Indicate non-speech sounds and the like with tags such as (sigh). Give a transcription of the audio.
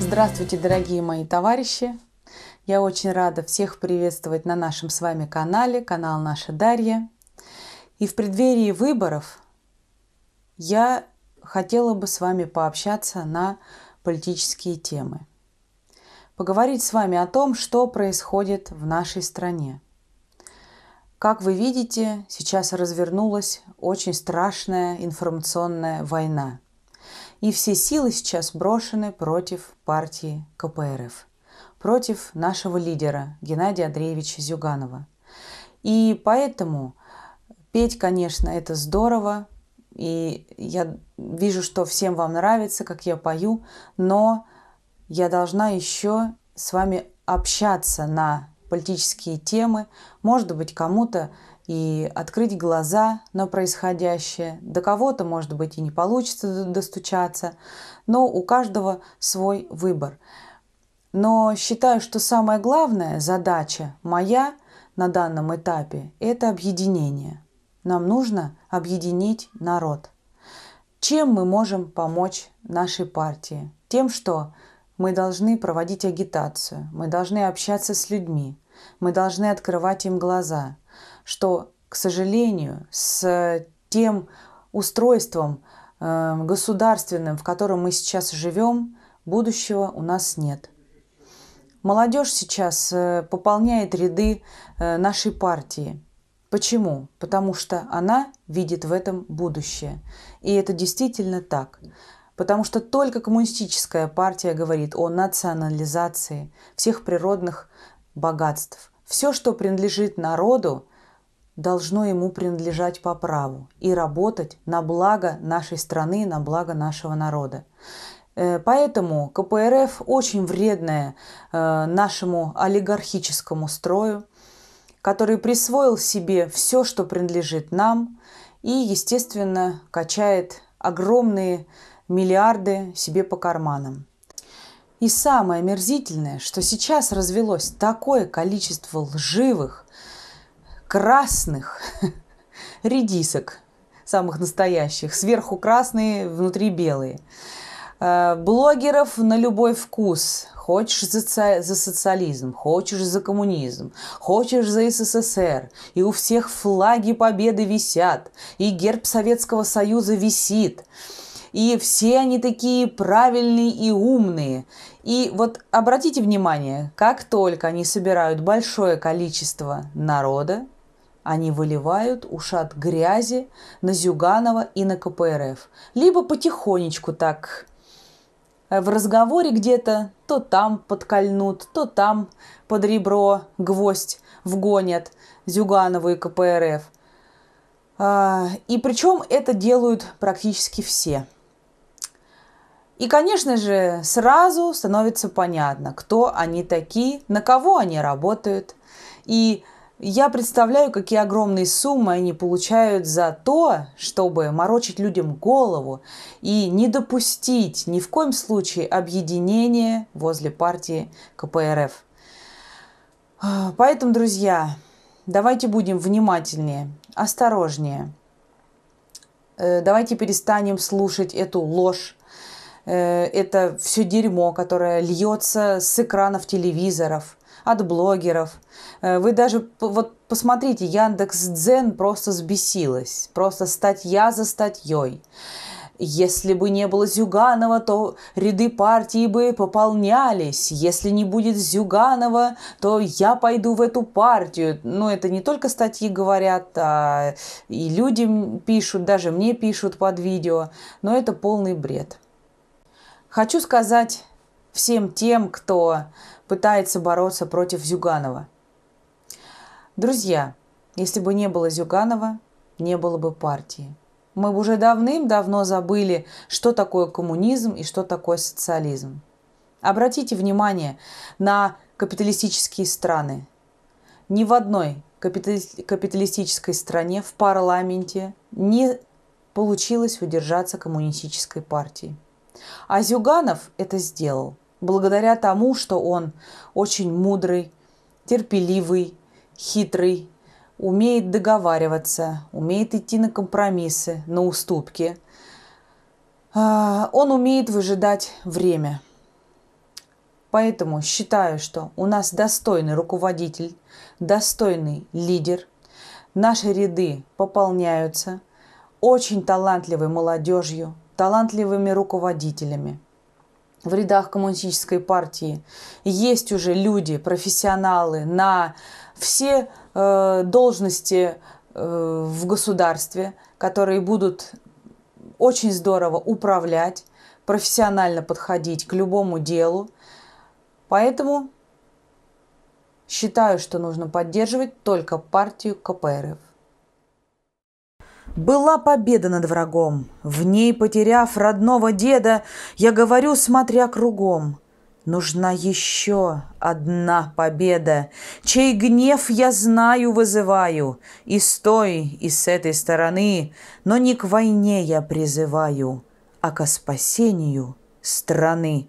Здравствуйте, дорогие мои товарищи! Я очень рада всех приветствовать на нашем с вами канале, канал «Наша Дарья». И в преддверии выборов я хотела бы с вами пообщаться на политические темы. Поговорить с вами о том, что происходит в нашей стране. Как вы видите, сейчас развернулась очень страшная информационная война – и все силы сейчас брошены против партии КПРФ, против нашего лидера Геннадия Андреевича Зюганова. И поэтому петь, конечно, это здорово, и я вижу, что всем вам нравится, как я пою, но я должна еще с вами общаться на политические темы. Может быть, кому-то и открыть глаза на происходящее. До кого-то, может быть, и не получится достучаться, но у каждого свой выбор. Но считаю, что самая главная задача моя на данном этапе – это объединение. Нам нужно объединить народ. Чем мы можем помочь нашей партии? Тем, что мы должны проводить агитацию, мы должны общаться с людьми, мы должны открывать им глаза – что, к сожалению, с тем устройством эм, государственным, в котором мы сейчас живем, будущего у нас нет. Молодежь сейчас э, пополняет ряды э, нашей партии. Почему? Потому что она видит в этом будущее. И это действительно так. Потому что только коммунистическая партия говорит о национализации всех природных богатств. Все, что принадлежит народу, должно ему принадлежать по праву и работать на благо нашей страны, на благо нашего народа. Э, поэтому КПРФ очень вредная э, нашему олигархическому строю, который присвоил себе все, что принадлежит нам, и, естественно, качает огромные миллиарды себе по карманам. И самое мерзительное, что сейчас развелось такое количество лживых, красных (laughs) редисок, самых настоящих. Сверху красные, внутри белые. Э, блогеров на любой вкус. Хочешь за, социализм, хочешь за коммунизм, хочешь за СССР. И у всех флаги победы висят, и герб Советского Союза висит. И все они такие правильные и умные. И вот обратите внимание, как только они собирают большое количество народа, они выливают ушат грязи на Зюганова и на КПРФ. Либо потихонечку так э, в разговоре где-то то там подкольнут, то там под ребро гвоздь вгонят Зюганову и КПРФ. А, и причем это делают практически все. И, конечно же, сразу становится понятно, кто они такие, на кого они работают. И я представляю, какие огромные суммы они получают за то, чтобы морочить людям голову и не допустить ни в коем случае объединения возле партии КПРФ. А, поэтому, друзья, давайте будем внимательнее, осторожнее. Э, давайте перестанем слушать эту ложь, э, это все дерьмо, которое льется с экранов телевизоров – от блогеров. Э, вы даже вот посмотрите, Яндекс Дзен просто сбесилась. Просто статья за статьей. Если бы не было Зюганова, то ряды партии бы пополнялись. Если не будет Зюганова, то я пойду в эту партию. Но ну, это не только статьи говорят, а и людям пишут, даже мне пишут под видео. Но это полный бред. Хочу сказать всем тем, кто пытается бороться против Зюганова. Друзья, если бы не было Зюганова, не было бы партии. Мы уже давным-давно забыли, что такое коммунизм и что такое социализм. Обратите внимание на капиталистические страны. Ни в одной капиталистической стране в парламенте не получилось удержаться коммунистической партии. А Зюганов это сделал благодаря тому, что он очень мудрый, терпеливый, хитрый, умеет договариваться, умеет идти на компромиссы, на уступки. А, он умеет выжидать время. Поэтому считаю, что у нас достойный руководитель, достойный лидер. Наши ряды пополняются очень талантливой молодежью – талантливыми руководителями. В рядах коммунистической партии есть уже люди, профессионалы на все э, должности э, в государстве, которые будут очень здорово управлять, профессионально подходить к любому делу. Поэтому считаю, что нужно поддерживать только партию КПРФ. Была победа над врагом, в ней потеряв родного деда, я говорю, смотря кругом. Нужна еще одна победа, чей гнев я знаю вызываю, и с той, и с этой стороны, но не к войне я призываю, а к спасению страны.